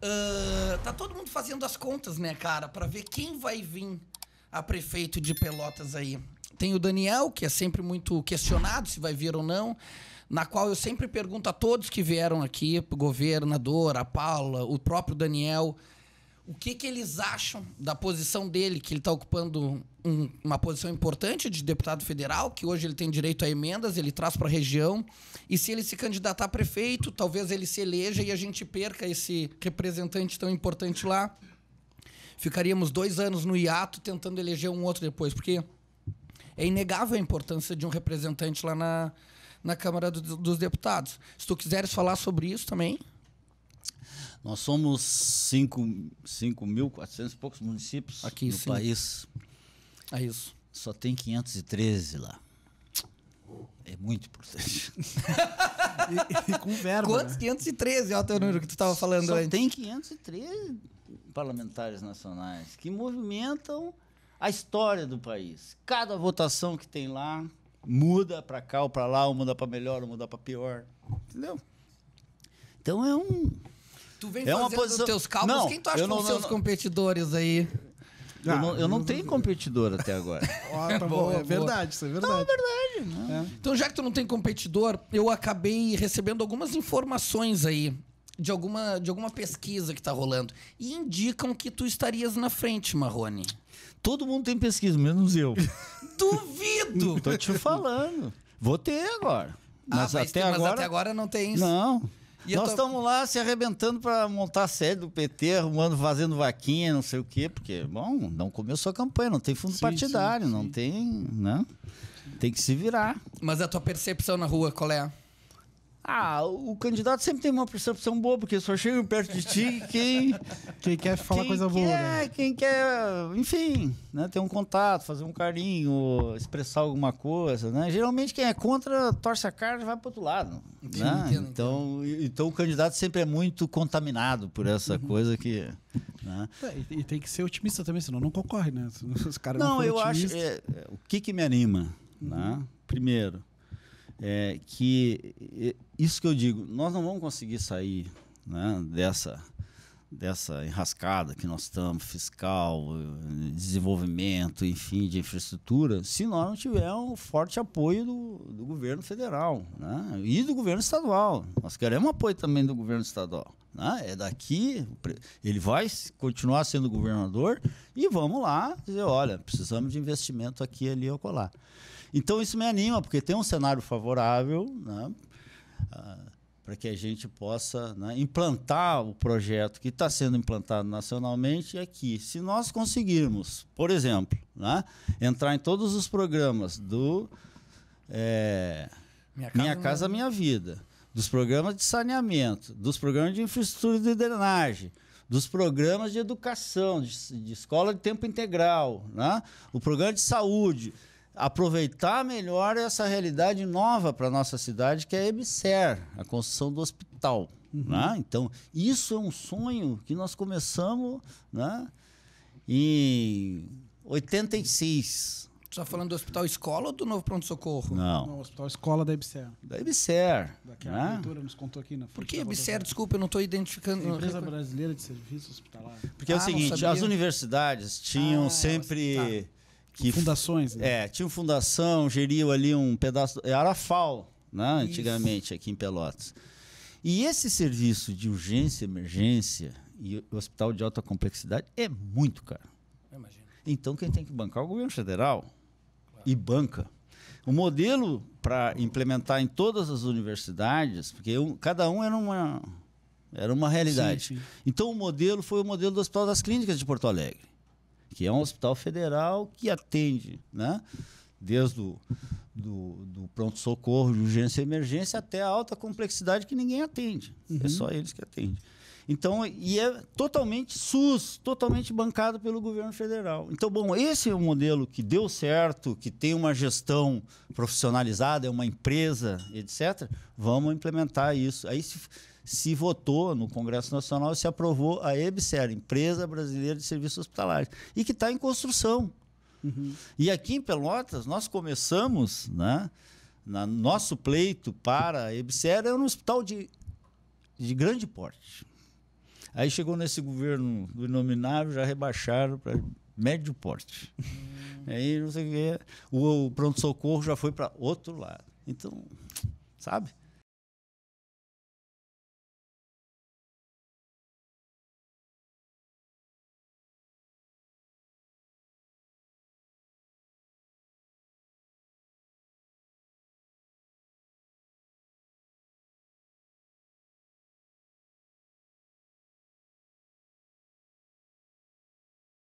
Uh, tá todo mundo fazendo as contas, né, cara, para ver quem vai vir a prefeito de Pelotas aí. Tem o Daniel, que é sempre muito questionado se vai vir ou não, na qual eu sempre pergunto a todos que vieram aqui, o governador, a Paula, o próprio Daniel, o que, que eles acham da posição dele, que ele está ocupando um, uma posição importante de deputado federal, que hoje ele tem direito a emendas, ele traz para a região. E se ele se candidatar a prefeito, talvez ele se eleja e a gente perca esse representante tão importante lá. Ficaríamos dois anos no hiato tentando eleger um outro depois, porque é inegável a importância de um representante lá na, na Câmara do, dos Deputados. Se tu quiseres falar sobre isso também. Nós somos 5.400 e poucos municípios Aqui, no sim. país. É isso. Só tem 513 lá. É muito importante. e, e, com verba. Né? Quantos? Né? 513, olha o teu número que tu estava falando Só antes. Tem 513 parlamentares nacionais que movimentam a história do país. Cada votação que tem lá muda para cá ou para lá, ou muda para melhor, ou muda para pior. Entendeu? Então é um. Tu vem é fazendo os teus cálculos. Não, Quem tu acha que são os seus não. competidores aí? Ah, eu, não, eu não, tenho competidor até agora. Oh, tá é é boa, é verdade, isso é verdade. Não, é verdade. Não. É. Então, já que tu não tem competidor, eu acabei recebendo algumas informações aí de alguma, de alguma pesquisa que tá rolando. E indicam que tu estarias na frente, Marrone. Todo mundo tem pesquisa, menos eu. Duvido! Tô te falando. Vou ter agora. Ah, mas, ah, mas até, tem, agora... mas até agora não tem isso. Não. E Nós estamos lá se arrebentando para montar a sede do PT, arrumando, fazendo vaquinha, não sei o quê, porque, bom, não começou a campanha, não tem fundo sim, partidário, sim, não sim. tem. Né? Tem que se virar. Mas a tua percepção na rua, qual é? Ah, o candidato sempre tem uma percepção boa, porque só chega perto de ti quem. Quem quer falar quem coisa boa. né? Quem quer, enfim, né? ter um contato, fazer um carinho, expressar alguma coisa, né? Geralmente quem é contra torce a cara e vai para outro lado. Né? Sim, né? entendo, então, entendo. então o candidato sempre é muito contaminado por essa uhum. coisa que. Né? É, e, e, tem que ser otimista também, senão não concorre, né? Os caras não, não eu acho. É, é, o que, que me anima? Né? Uhum. Né? Primeiro é, que isso que eu digo, nós não vamos conseguir sair né, dessa dessa enrascada que nós estamos, fiscal, eh, desenvolvimento, enfim, de infraestrutura, se nós não tivermos um forte apoio do, do governo federal né? e do governo estadual. Nós queremos apoio também do governo estadual. Né? É daqui, ele vai continuar sendo governador e vamos lá dizer, olha, precisamos de investimento aqui, ali ou colar. Então isso me anima, porque tem um cenário favorável né? Uh, para que a gente possa né, implantar o projeto que está sendo implantado nacionalmente aqui. Se nós conseguirmos, por exemplo, né, entrar em todos os programas do é, Minha Casa, minha, casa né? minha, Vida, dos programas de saneamento, dos programas de infraestrutura de drenagem, dos programas de educação, de, de escola de tempo integral, né, o programa de saúde aproveitar melhor essa realidade nova para nossa cidade, que é a EBSER, a construção do hospital. Uhum. Né? Então, isso é um sonho que nós começamos né, em 86. Você está falando do Hospital Escola ou do novo pronto-socorro? Não. Não, o Hospital Escola da Ibser. Da Ibser. Daqui né? a nos contou aqui na Por que Ibser? Desculpa, eu não estou identificando. Empresa Brasileira de Serviços Hospitalares. Porque ah, é o ah, seguinte, as universidades tinham ah, sempre tá que fundações. Né? É, tinha fundação, geriam ali um pedaço. Era é a FAO, né? antigamente, aqui em Pelotas. E esse serviço de urgência, emergência e hospital de alta complexidade é muito caro. Então quem tem que bancar é o governo federal claro. e banca. O modelo para implementar em todas as universidades, porque eu, cada um era uma, era uma realidade. Sim, sim. Então o modelo foi o modelo do Hospital das Clínicas de Porto Alegre que é um hospital federal que atende, né? Desde o do, do pronto-socorro, de urgência e emergência, até a alta complexidade que ninguém atende. É uhum. É só eles que atendem. Então, e é totalmente SUS, totalmente bancado pelo governo federal. Então, bom, esse é o modelo que deu certo, que tem uma gestão profissionalizada, é uma empresa, etc. Vamos implementar isso. Aí se, se votou no Congresso Nacional e se aprovou a EBSER, Empresa Brasileira de Serviços Hospitalares, e que está em construção. Uhum. E aqui em Pelotas, nós começamos, né? Na, nosso pleito para a EBSER é um hospital de de grande porte. Aí chegou nesse governo do inominável, já rebaixaram para médio porte. Hum. Aí não sei o que. o pronto-socorro já foi para outro lado. Então, sabe?